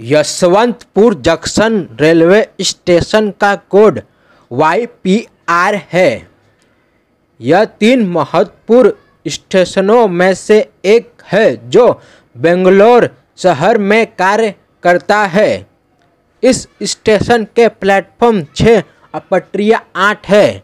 Yesvantpur junction railway station का code Y P R है यह तीन महत्वपूर्ण स्टेशनों में से एक है जो बेंगलोर शहर में कार्य करता है इस स्टेशन के प्लेटफॉर्म छः और आठ है